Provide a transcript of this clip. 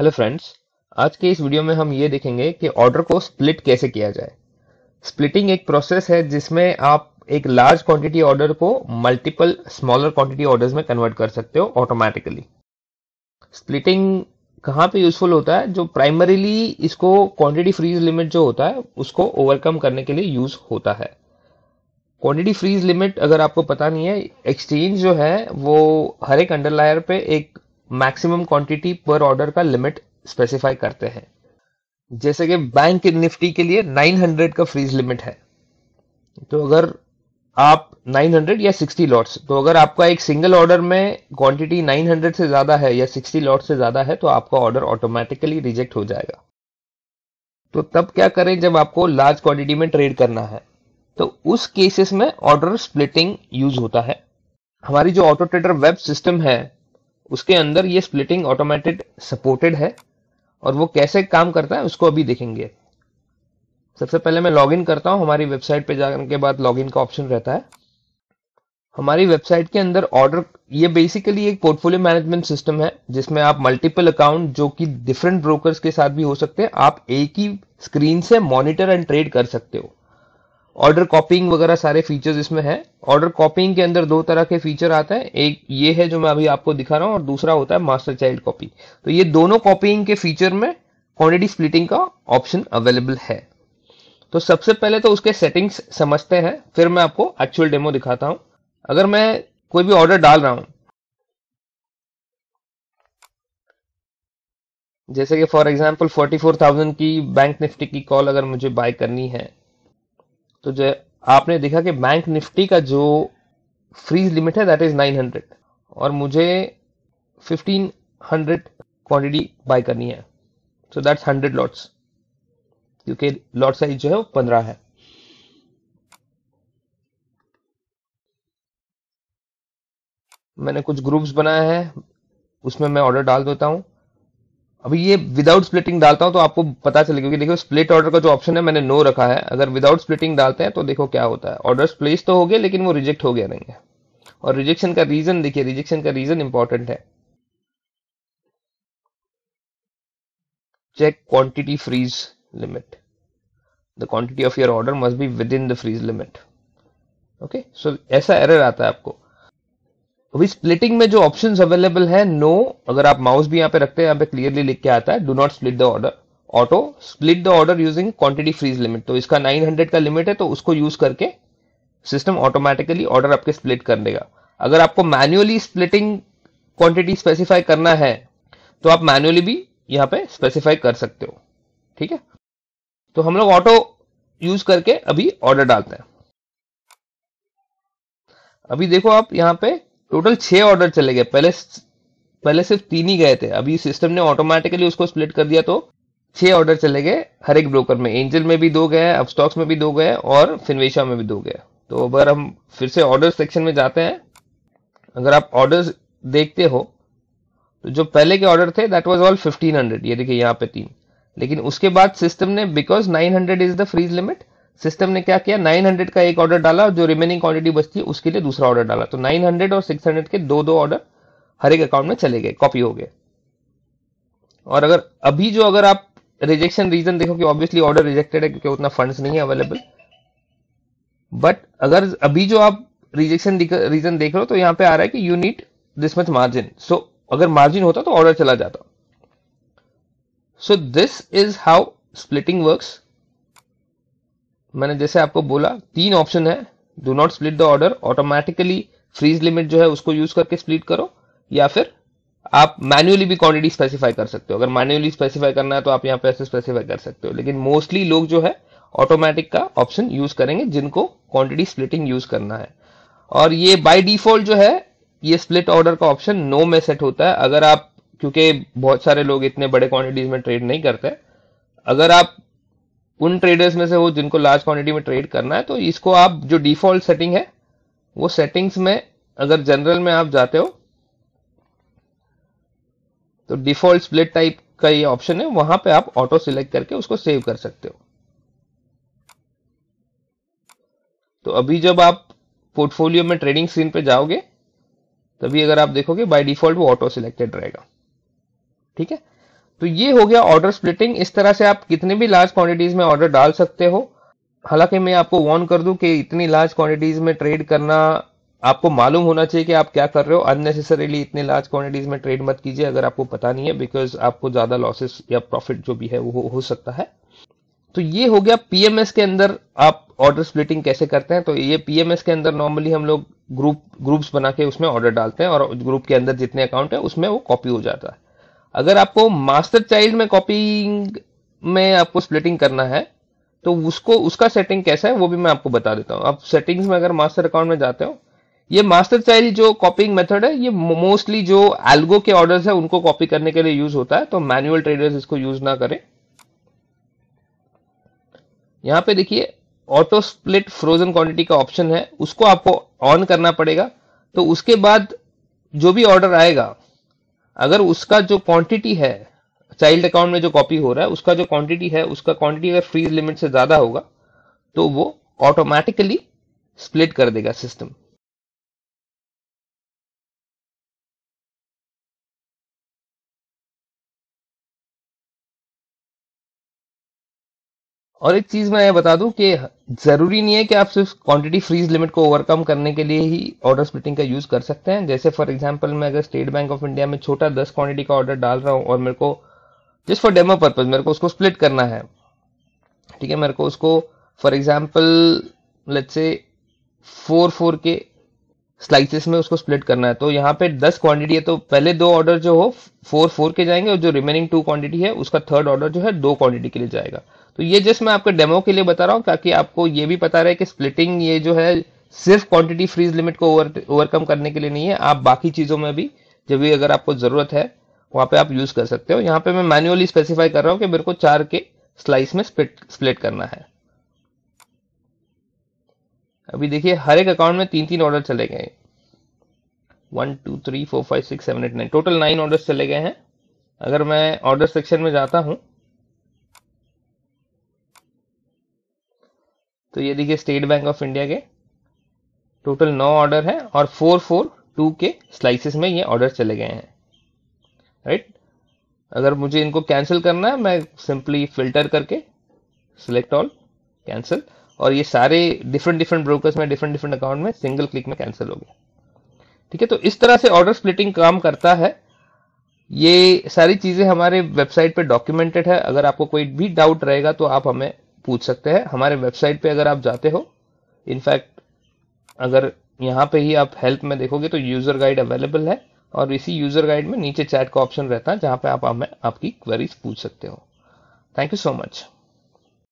hello friends आज के इस वीडियो में हम ये देखेंगे कि ऑर्डर को स्प्लिट कैसे किया जाए स्प्लिटिंग एक प्रोसेस है जिसमें आप एक लार्ज क्वांटिटी ऑर्डर को मल्टीपल स्मॉलर क्वांटिटी ऑर्डर्स में कन्वर्ट कर सकते हो ऑटोमेटिकली स्प्लिटिंग कहाँ पे यूजफुल होता है जो प्राइमरीली इसको क्वांटिटी फ्रीज लिमिट जो होता है उसको ओवरकम करने के लिए यूज होता है क्वांटिटी फ्रीज लिमिट अगर आपको पता नहीं है एक्सचेंज जो है वो हर एक अंडरलायर पे एक मैक्सिमम क्वांटिटी पर ऑर्डर का लिमिट स्पेसिफाई करते हैं जैसे कि बैंक निफ्टी के लिए 900 का फ्रीज लिमिट है तो अगर आप 900 या 60 लॉट्स तो अगर आपका एक सिंगल ऑर्डर में क्वांटिटी 900 से ज़्यादा है या 60 लॉट से ज़्यादा है तो आपका ऑर्डर ऑटोमेटिकली रिजेक्ट हो जाएगा तो तब क्या करें जब आपको लार्ज क्वांटिटी में ट्रेड करना है तो उस केसेस में ऑर्डर स्प्लिटिंग यूज होता है हमारी जो ऑटो ट्रेडर वेब सिस्टम है उसके अंदर ये स्प्लिटिंग ऑटोमेटेड सपोर्टेड है और वो कैसे काम करता है उसको अभी देखेंगे सबसे पहले मैं लॉगिन करता हूँ हमारी वेबसाइट पे जाने के बाद लॉगिन का ऑप्शन रहता है हमारी वेबसाइट के अंदर ऑर्डर ये बेसिकली एक पोर्टफोलियो मैनेजमेंट सिस्टम है जिसमें आप मल्टीपल अकाउंट जो कि डिफरेंट ब्रोकर्स के साथ भी हो सकते हैं आप एक ही स्क्रीन से मॉनिटर एंड ट्रेड कर सकते हो ऑर्डर कॉपिंग वगैरह सारे फीचर्स इसमें है ऑर्डर कॉपिंग के अंदर दो तरह के फीचर आते हैं एक ये है जो मैं अभी आपको दिखा रहा हूं और दूसरा होता है मास्टर चाइल्ड कॉपी तो ये दोनों कॉपिंग के फीचर में क्वांटिटी स्प्लिटिंग का ऑप्शन अवेलेबल है तो सबसे पहले तो उसके सेटिंग्स समझते हैं फिर मैं आपको एक्चुअल डेमो दिखाता हूं अगर मैं कोई भी ऑर्डर डाल रहा हूं जैसे कि फॉर एग्जाम्पल 44,000 की बैंक निफ्टी की कॉल अगर मुझे बाय करनी है तो जो आपने देखा कि बैंक निफ्टी का जो फ्रीज लिमिट है दैट इज 900 और मुझे 1500 क्वांटिटी बाय करनी है सो दैट्स 100 लॉट्स क्योंकि लॉट साइज जो है वो 15 है मैंने कुछ ग्रुप्स बनाया है उसमें मैं ऑर्डर डाल देता हूं अभी ये विदाउट स्प्लिटिंग डालता हूं तो आपको पता चले क्योंकि देखो स्प्लिट ऑर्डर का जो ऑप्शन है मैंने नो रखा है अगर विदाउट स्प्लिटिंग डालते हैं तो देखो क्या होता है ऑर्डर प्लेस तो हो गए लेकिन वो रिजेक्ट हो गया नहीं है और रिजेक्शन का रीजन देखिए रिजेक्शन का रीजन इंपॉर्टेंट है check quantity freeze limit the quantity of your order must be within the freeze limit okay so ऐसा एरर आता है आपको अभी तो स्प्लिटिंग में जो ऑप्शन अवेलेबल है नो अगर आप माउस भी यहां पे रखते हैं यहां पे क्लियरली लिख के आता है do not split the order auto split the order using quantity freeze limit तो इसका 900 का लिमिट है तो उसको यूज करके सिस्टम ऑटोमेटिकली ऑर्डर आपके स्प्लिट कर देगा अगर आपको मैन्युअली स्प्लिटिंग क्वांटिटी स्पेसिफाई करना है तो आप मैन्युअली भी यहां पे स्पेसिफाई कर सकते हो ठीक है तो हम लोग ऑटो यूज करके अभी ऑर्डर डालते हैं अभी देखो आप यहां पे टोटल छह ऑर्डर चले गए पहले पहले सिर्फ तीन ही गए थे अभी सिस्टम ने ऑटोमेटिकली उसको स्प्लिट कर दिया तो छह ऑर्डर चले गए हर एक ब्रोकर में एंजल में भी दो गए स्टॉक्स में भी दो गए और फिनवेशा में भी दो गए तो अगर हम फिर से ऑर्डर सेक्शन में जाते हैं अगर आप ऑर्डर देखते हो तो जो पहले के ऑर्डर थे दैट वाज ऑल 1500 ये देखिए यहाँ पे तीन लेकिन उसके बाद सिस्टम ने because 900 is the freeze limit system ने क्या किया 900 का एक ऑर्डर डाला और जो रिमेनिंग क्वांटिटी बचती है उसके लिए दूसरा ऑर्डर डाला तो 900 और 600 के दो दो ऑर्डर हर एक अकाउंट में चले गए कॉपी हो गए और अगर अभी जो अगर आप रिजेक्शन रीजन देखो कि ऑब्वियसली ऑर्डर रिजेक्टेड है क्योंकि उतना फंड नहीं है अवेलेबल बट अगर अभी जो आप रिजेक्शन रीजन देख रहे हो तो यहां पर आ रहा है कि unit this much margin so अगर मार्जिन होता तो ऑर्डर चला जाता so this is how splitting works मैंने जैसे आपको बोला तीन ऑप्शन है do not split the order automatically freeze limit जो है उसको यूज करके स्प्लिट करो या फिर आप मैन्युअली भी क्वांटिटी स्पेसिफाई कर सकते हो अगर मैन्युअली स्पेसिफाई करना है तो आप यहाँ पे ऐसे स्पेसिफाई कर सकते हो लेकिन मोस्टली लोग जो है ऑटोमेटिक का ऑप्शन यूज करेंगे जिनको क्वांटिटी स्प्लिटिंग यूज करना है और ये बाय डिफॉल्ट जो है ये स्प्लिट ऑर्डर का ऑप्शन नो में सेट होता है अगर आप क्योंकि बहुत सारे लोग इतने बड़े क्वांटिटीज में ट्रेड नहीं करते अगर आप उन ट्रेडर्स में से हो जिनको लार्ज क्वांटिटी में ट्रेड करना है तो इसको आप जो डिफॉल्ट सेटिंग है वो सेटिंग्स में अगर जनरल में आप जाते हो तो डिफॉल्ट स्प्लिट टाइप का ये ऑप्शन है वहां पे आप ऑटो सिलेक्ट करके उसको सेव कर सकते हो तो अभी जब आप पोर्टफोलियो में ट्रेडिंग स्क्रीन पे जाओगे तभी अगर आप देखोगे बाय डिफॉल्ट वो ऑटो सिलेक्टेड रहेगा ठीक है तो ये हो गया ऑर्डर स्प्लिटिंग इस तरह से आप कितने भी लार्ज क्वांटिटीज में ऑर्डर डाल सकते हो हालांकि मैं आपको वॉर्न कर दूं कि इतनी लार्ज क्वांटिटीज में ट्रेड करना आपको मालूम होना चाहिए कि आप क्या कर रहे हो अननेसेसरीली इतने लार्ज क्वांटिटीज में ट्रेड मत कीजिए अगर आपको पता नहीं है बिकॉज आपको ज्यादा लॉसेस या प्रॉफिट जो भी है वो हो सकता है तो ये हो गया पीएमएस के अंदर आप ऑर्डर स्प्लिटिंग कैसे करते हैं तो ये पीएमएस के अंदर नॉर्मली हम लोग ग्रुप ग्रुप्स बना के उसमें ऑर्डर डालते हैं और ग्रुप के अंदर जितने अकाउंट है उसमें वो कॉपी हो जाता है अगर आपको मास्टर चाइल्ड में कॉपिंग में आपको स्प्लिटिंग करना है तो उसको उसका सेटिंग कैसा है वो भी मैं आपको बता देता हूं आप सेटिंग्स में अगर मास्टर अकाउंट में जाते हो ये मास्टर चाइल्ड जो कॉपिंग मेथड है ये मोस्टली जो एल्गो के ऑर्डर्स है उनको कॉपी करने के लिए यूज होता है तो मैनुअल ट्रेडर्स इसको यूज ना करें यहां पे देखिए ऑटो स्प्लिट फ्रोजन क्वांटिटी का ऑप्शन है उसको आपको ऑन करना पड़ेगा तो उसके बाद जो भी ऑर्डर आएगा अगर उसका जो क्वांटिटी है चाइल्ड अकाउंट में जो कॉपी हो रहा है उसका जो क्वांटिटी है उसका क्वांटिटी अगर फ्रीज लिमिट से ज्यादा होगा तो वो ऑटोमेटिकली स्प्लिट कर देगा सिस्टम और एक चीज मैं बता दूं कि जरूरी नहीं है कि आप सिर्फ क्वांटिटी फ्रीज लिमिट को ओवरकम करने के लिए ही ऑर्डर स्प्लिटिंग का यूज कर सकते हैं जैसे फॉर एग्जांपल मैं अगर स्टेट बैंक ऑफ इंडिया में छोटा दस क्वांटिटी का ऑर्डर डाल रहा हूं और मेरे को जस्ट फॉर डेमो पर्पज मेरे को उसको स्प्लिट करना है ठीक है मेरे को उसको for example let's say four four के स्लाइसेस में उसको स्प्लिट करना है तो यहाँ पे दस क्वांटिटी है तो पहले दो ऑर्डर जो हो फोर फोर के जाएंगे और जो रिमेनिंग टू क्वांटिटी है उसका थर्ड ऑर्डर जो है दो क्वांटिटी के लिए जाएगा तो ये जस्ट मैं आपको डेमो के लिए बता रहा हूँ ताकि आपको ये भी पता रहे कि स्प्लिटिंग ये जो है सिर्फ क्वांटिटी फ्रीज लिमिट को ओवरकम करने के लिए नहीं है आप बाकी चीज़ों में भी जब भी अगर आपको ज़रूरत है वहां पे आप यूज़ कर सकते हो यहाँ पे मैं मैन्युअली स्पेसिफाई कर रहा हूँ कि मेरे को चार के स्लाइस में स्प्लिट स्प्लिट करना है अभी देखिए हर एक अकाउंट में तीन तीन ऑर्डर चले गए one two three four five six seven eight nine total nine order चले गए हैं अगर मैं ऑर्डर सेक्शन में जाता हूं तो ये देखिए स्टेट बैंक ऑफ इंडिया के टोटल नौ ऑर्डर है और फोर फोर टू के स्लाइसिस में ये ऑर्डर चले गए हैं राइट अगर मुझे इनको कैंसिल करना है मैं सिंपली फिल्टर करके सिलेक्ट ऑल कैंसिल और ये सारे डिफरेंट डिफरेंट ब्रोकर्स में डिफरेंट डिफरेंट अकाउंट में सिंगल क्लिक में कैंसिल हो गया ठीक है तो इस तरह से ऑर्डर स्प्लिटिंग काम करता है ये सारी चीज़ें हमारे वेबसाइट पे डॉक्यूमेंटेड है अगर आपको कोई भी डाउट रहेगा तो आप हमें पूछ सकते हैं हमारे वेबसाइट पे अगर आप जाते हो इनफैक्ट अगर यहाँ पे ही आप हेल्प में देखोगे तो यूज़र गाइड अवेलेबल है और इसी यूज़र गाइड में नीचे चैट का ऑप्शन रहता है जहाँ पे आप हमें आपकी क्वेरीज पूछ सकते हो थैंक यू सो मच